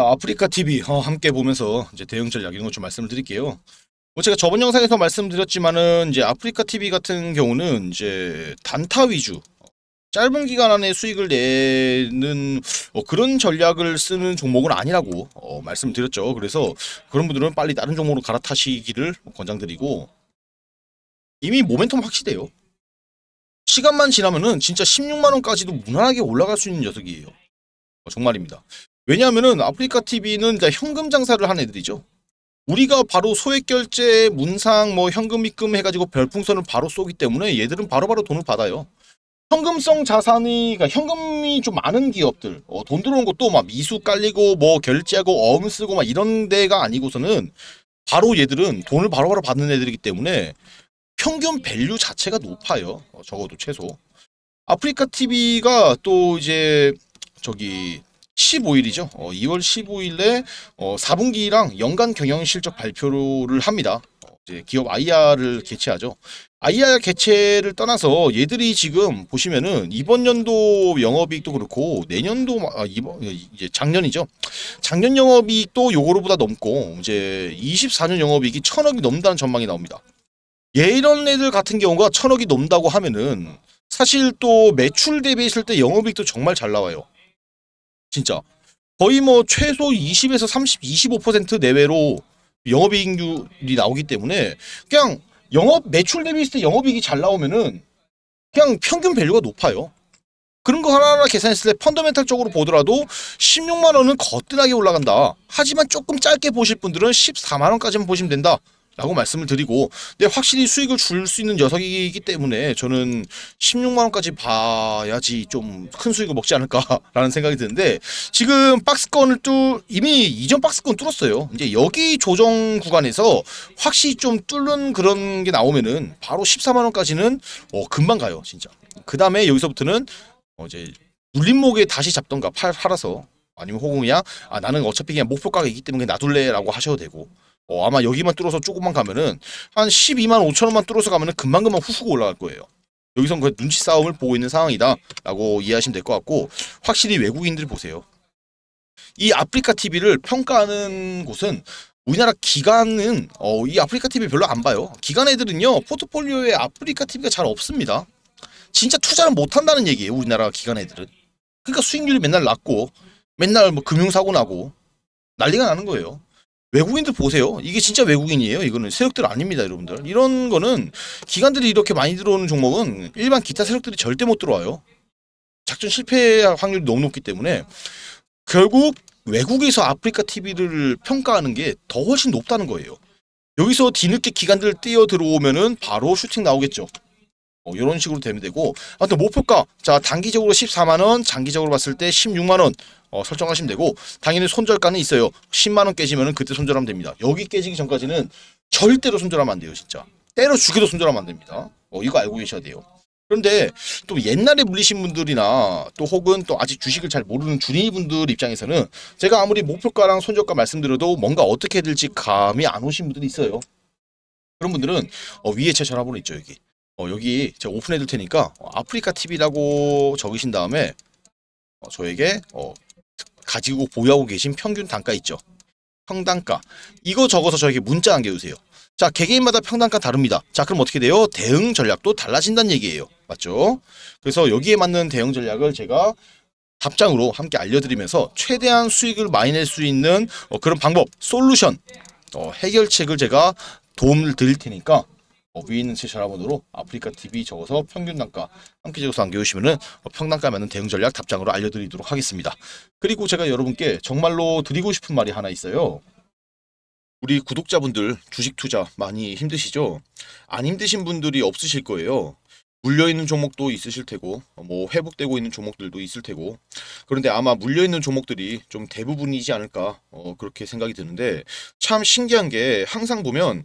자, 그러니까 아프리카 TV 어, 함께 보면서 이제 대응절 약 이런 것좀 말씀을 드릴게요. 뭐 제가 저번 영상에서 말씀드렸지만은 이제 아프리카 TV 같은 경우는 이제 단타 위주 짧은 기간 안에 수익을 내는 어, 그런 전략을 쓰는 종목은 아니라고 어, 말씀드렸죠. 그래서 그런 분들은 빨리 다른 종목으로 갈아타시기를 권장드리고 이미 모멘텀 확실해요. 시간만 지나면은 진짜 16만원까지도 무난하게 올라갈 수 있는 녀석이에요. 어, 정말입니다. 왜냐하면은 아프리카 TV는 현금 장사를 하는 애들이죠. 우리가 바로 소액 결제, 문상, 뭐 현금 입금 해가지고 별풍선을 바로 쏘기 때문에 얘들은 바로바로 바로 돈을 받아요. 현금성 자산이 그러니까 현금이 좀 많은 기업들 어, 돈 들어온 것도 막 미수 깔리고 뭐 결제하고 어음 쓰고 막 이런 데가 아니고서는 바로 얘들은 돈을 바로바로 바로 받는 애들이기 때문에 평균 밸류 자체가 높아요. 어, 적어도 최소. 아프리카 TV가 또 이제 저기 15일이죠. 어, 2월 15일에 어, 4분기랑 연간 경영 실적 발표를 합니다. 어, 이제 기업 IR을 개최하죠. IR 개최를 떠나서 얘들이 지금 보시면은 이번 연도 영업이익도 그렇고 내년도 아 이번 이제 작년이죠. 작년 영업이익도 요거로보다 넘고 이제 24년 영업이익이 천억이 넘다는 전망이 나옵니다. 얘 이런 애들 같은 경우가 천억이 넘다고 하면은 사실 또 매출 대비했을 때 영업이익도 정말 잘 나와요. 진짜 거의 뭐 최소 20에서 30, 25% 내외로 영업이익률이 나오기 때문에 그냥 영업 매출 대비했을 때 영업이익이 잘 나오면은 그냥 평균 밸류가 높아요. 그런 거 하나하나 계산했을 때 펀더멘탈적으로 보더라도 16만 원은 거뜬하게 올라간다. 하지만 조금 짧게 보실 분들은 14만 원까지만 보시면 된다. 라고 말씀을 드리고 근데 확실히 수익을 줄 수 있는 녀석이기 때문에 저는 16만원까지 봐야지 좀 큰 수익을 먹지 않을까라는 생각이 드는데 지금 박스권을 또 이미 이전 박스권 뚫었어요 이제 여기 조정 구간에서 확실히 좀 뚫는 그런 게 나오면은 바로 14만원까지는 어 금방 가요 진짜 그 다음에 여기서부터는 어 이제 눌림목에 다시 잡던가 팔, 팔아서 아니면 혹은 그냥 아 나는 어차피 그냥 목표 가격이기 때문에 놔둘래 라고 하셔도 되고 어, 아마 여기만 뚫어서 조금만 가면은 한 12만 5천 원만 뚫어서 가면은 금방금방 후후가 올라갈 거예요. 여기선 그 눈치 싸움을 보고 있는 상황이다 라고 이해하시면 될 것 같고 확실히 외국인들 보세요. 이 아프리카 TV를 평가하는 곳은 우리나라 기관은 어, 이 아프리카 TV 별로 안 봐요. 기관 애들은요 포트폴리오에 아프리카 TV가 잘 없습니다. 진짜 투자를 못 한다는 얘기예요. 우리나라 기관 애들은. 그러니까 수익률이 맨날 낮고 맨날 뭐 금융사고 나고 난리가 나는 거예요. 외국인들 보세요. 이게 진짜 외국인이에요. 이거는 세력들 아닙니다, 여러분들. 이런 거는 기관들이 이렇게 많이 들어오는 종목은 일반 기타 세력들이 절대 못 들어와요. 작전 실패할 확률이 너무 높기 때문에 결국 외국에서 아프리카 TV를 평가하는 게 더 훨씬 높다는 거예요. 여기서 뒤늦게 기관들 뛰어 들어오면은 바로 슈팅 나오겠죠. 어, 뭐 이런 식으로 되면 되고 아무튼 목표가 자 단기적으로 14만원 장기적으로 봤을 때 16만원 어, 설정하시면 되고 당연히 손절가는 있어요 10만원 깨지면 그때 손절하면 됩니다 여기 깨지기 전까지는 절대로 손절하면 안 돼요 진짜 때려 죽여도 손절하면 안 됩니다 어, 이거 알고 계셔야 돼요 그런데 또 옛날에 물리신 분들이나 또 혹은 또 아직 주식을 잘 모르는 주린이분들 입장에서는 제가 아무리 목표가랑 손절가 말씀드려도 뭔가 어떻게 해야 될지 감이 안 오신 분들이 있어요. 그런 분들은 어, 위에 제 전화번호 있죠 여기. 어, 여기 제가 오픈해 둘 테니까 어, 아프리카 TV라고 적으신 다음에 어, 저에게 어, 가지고 보유하고 계신 평균 단가 있죠. 평단가. 이거 적어서 저에게 문자 남겨주세요. 자, 개개인마다 평단가 다릅니다. 자, 그럼 어떻게 돼요? 대응 전략도 달라진다는 얘기예요. 맞죠? 그래서 여기에 맞는 대응 전략을 제가 답장으로 함께 알려드리면서 최대한 수익을 많이 낼 수 있는 어, 그런 방법, 솔루션, 해결책을 제가 도움을 드릴 테니까 어, 위에 있는 제 전화번호로 아프리카 TV 적어서 평균 단가 함께 적어서 남겨주시면은 어, 평단가 맞는 대응 전략 답장으로 알려드리도록 하겠습니다. 그리고 제가 여러분께 정말로 드리고 싶은 말이 하나 있어요. 우리 구독자분들 주식 투자 많이 힘드시죠? 안 힘드신 분들이 없으실 거예요. 물려있는 종목도 있으실 테고 어, 뭐 회복되고 있는 종목들도 있을 테고 그런데 아마 물려있는 종목들이 좀 대부분이지 않을까 어, 그렇게 생각이 드는데 참 신기한 게 항상 보면